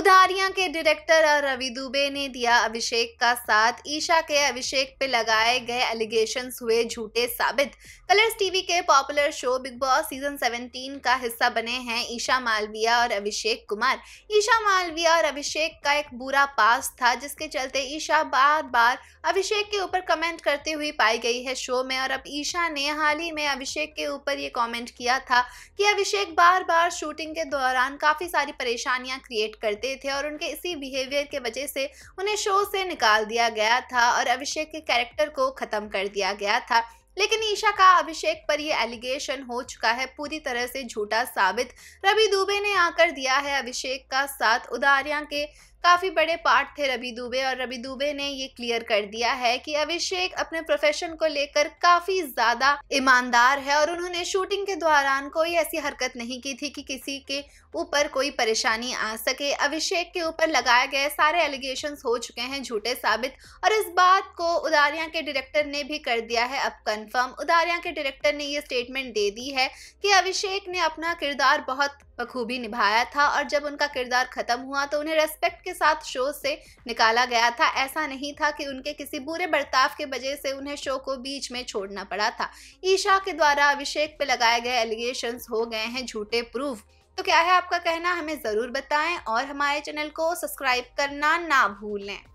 उधारिया के डायरेक्टर और रवि दुबे ने दिया अभिषेक का साथ ईशा के अभिषेक पे लगाए गए एलिगेशन हुए झूठे साबित कलर्स टीवी के popular show Bigg Boss season 17 का हिस्सा बने हैं ईशा मालविया और अभिषेक कुमार ईशा मालविया और अभिषेक का एक बुरा पास था जिसके चलते ईशा बार बार अभिषेक के ऊपर कमेंट करती हुई पाई गई है शो में और अब ईशा ने हाल ही में अभिषेक के ऊपर ये कमेंट किया था कि अभिषेक बार बार शूटिंग के दौरान काफ़ी सारी परेशानियां क्रिएट करते रहे थे और उनके इसी बिहेवियर के वजह से उन्हें शो से निकाल दिया गया था और अभिषेक के कैरेक्टर को ख़त्म कर दिया गया था लेकिन ईशा का अभिषेक पर यह एलिगेशन हो चुका है पूरी तरह से झूठा साबित रवि दुबे ने आकर दिया है अभिषेक का साथ उदारिया के काफ़ी बड़े पार्ट थे रवि दुबे और रवि दुबे ने ये क्लियर कर दिया है कि अभिषेक अपने प्रोफेशन को लेकर काफ़ी ज़्यादा ईमानदार है और उन्होंने शूटिंग के दौरान कोई ऐसी हरकत नहीं की थी कि किसी के ऊपर कोई परेशानी आ सके अभिषेक के ऊपर लगाए गए सारे एलिगेशन हो चुके हैं झूठे साबित और इस बात को उदारिया के डायरेक्टर ने भी कर दिया है अब कन्फर्म उदारिया के डायरेक्टर ने ये स्टेटमेंट दे दी है कि अभिषेक ने अपना किरदार बहुत बखूबी निभाया था और जब उनका किरदार ख़त्म हुआ तो उन्हें रेस्पेक्ट के साथ शो से निकाला गया था ऐसा नहीं था कि उनके किसी बुरे बर्ताव के वजह से उन्हें शो को बीच में छोड़ना पड़ा था ईशा के द्वारा अभिषेक पे लगाए गए एलिगेशन हो गए हैं झूठे प्रूफ तो क्या है आपका कहना हमें ज़रूर बताएं और हमारे चैनल को सब्सक्राइब करना ना भूलें